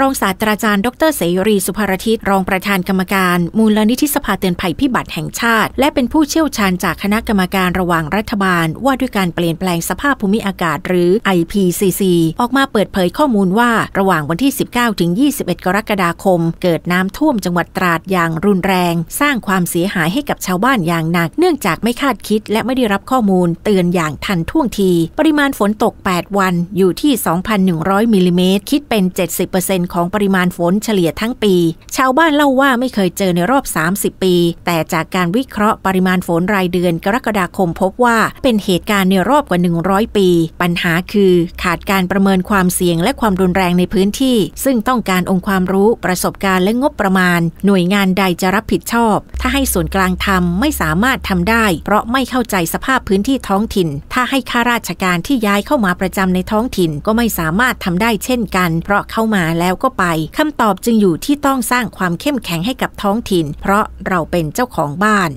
รองศาสตราจารย์ดรเสรีสุภารทิตรองประธานกรรมการมูลนิธิสภาเตือนภัยพิบัติแห่งชาติ และเป็นผู้เชี่ยวชาญจากคณะกรรมการระหว่างรัฐบาล ว่าด้วยการเปลี่ยนแปลงสภาพภูมิอากาศหรือ IPCC ออกมาเปิดเผยข้อมูลว่าระหว่างวันที่ 19ถึง21 กรกฎาคม เกิดน้ำท่วมจังหวัดตราดอย่างรุนแรง สร้างความเสียหายให้กับชาวบ้านอย่างหนัก เนื่องจากไม่คาดคิดและไม่ได้รับข้อมูล เตือนอย่างทันท่วงที ปริมาณฝนตก 8 วันอยู่ที่ 2,100มิลลิเมตรคิดเป็น 70% 5ของปริมาณฝนเฉลี่ยทั้งปี ชาวบ้านเล่าว่าไม่เคยเจอในรอบ 30 ปี แต่จากการวิเคราะห์ปริมาณฝนรายเดือนกรกฎาคมพบว่าเป็นเหตุการณ์ในรอบกว่า 100 ปี ปัญหาคือขาดการประเมินความเสี่ยงและความรุนแรงในพื้นที่ซึ่งต้องการองค์ความรู้ประสบการณ์และงบประมาณ หน่วยงานใดจะรับผิดชอบ ถ้าให้ส่วนกลางทำไม่สามารถทำได้เพราะไม่เข้าใจสภาพพื้นที่ท้องถิ่น ถ้าให้ข้าราชการที่ย้ายเข้ามาประจำในท้องถิ่นก็ไม่สามารถทำได้เช่นกันเพราะเข้ามาแล้วแล้วก็ไป คำตอบจึงอยู่ที่ต้องสร้างความเข้มแข็งให้กับท้องถิ่น เพราะเราเป็นเจ้าของบ้าน